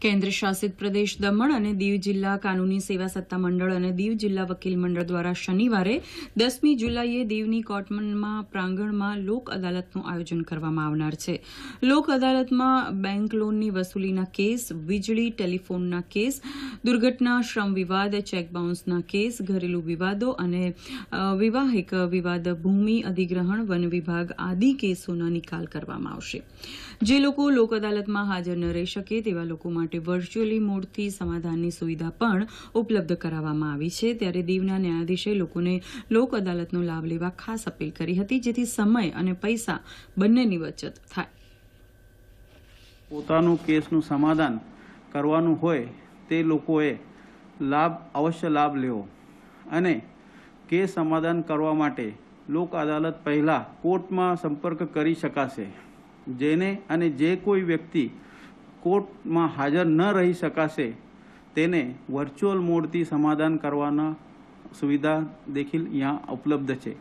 કેન્દ્રશાસિત પ્રદેશ દમણ અને દીવ જિલ્લા કાનૂની સેવા સત્તા મંડળ અને દીવ જિલ્લા વકીલ મંડળ દ્વારા શનિવારે દસમી જુલાઈએ દીવની કોટમનમાં પ્રાંગણમાં લોક અદાલતનું આયોજન કરવામાં આવનાર છે લોક અદાલતમાં બેંક લોનની વસૂલીના કેસ વીજળી ટેલિફોનના કેસ દુર્ઘટના શ્રમ વિવાદ ચેક બાઉન્સના કેસ ઘરેલુ વિવાદો અને વિવાહિક વિવાદ ભૂમિ અધિગ્રહણ વન વિભાગ આદિ કેસોના નિકાલ કરવામાં આવશે જે લોકો લોક અદાલતમાં હાજર ન રહી શકે તેવા લોકો માટે માટે વર્ચ્યુઅલી મોડથી સમાધાનની સુવિધા પણ ઉપલબ્ધ કરાવવામાં આવી છે ત્યારે દીવના ન્યાયાધીશે લોકોને લોક અદાલતનો લાભ લેવા ખાસ અપીલ કરી હતી જેથી સમય અને પૈસા બંનેની બચત થાય પોતાનું કેસનું સમાધાન કરવાનું હોય તે લોકોએ લાભ અવશ્ય લાભ લેવો અને કેસ સમાધાન કરવા માટે લોક અદાલત પહેલાં કોર્ટમાં સંપર્ક કરી શકાશે જેને અને જે કોઈ વ્યક્તિ કોર્ટમાં હાજર ન રહી શકાશે તેને વર્ચ્યુઅલ મોડથી સમાધાન કરવાના સુવિધા દેખીલ અહીંયા ઉપલબ્ધ છે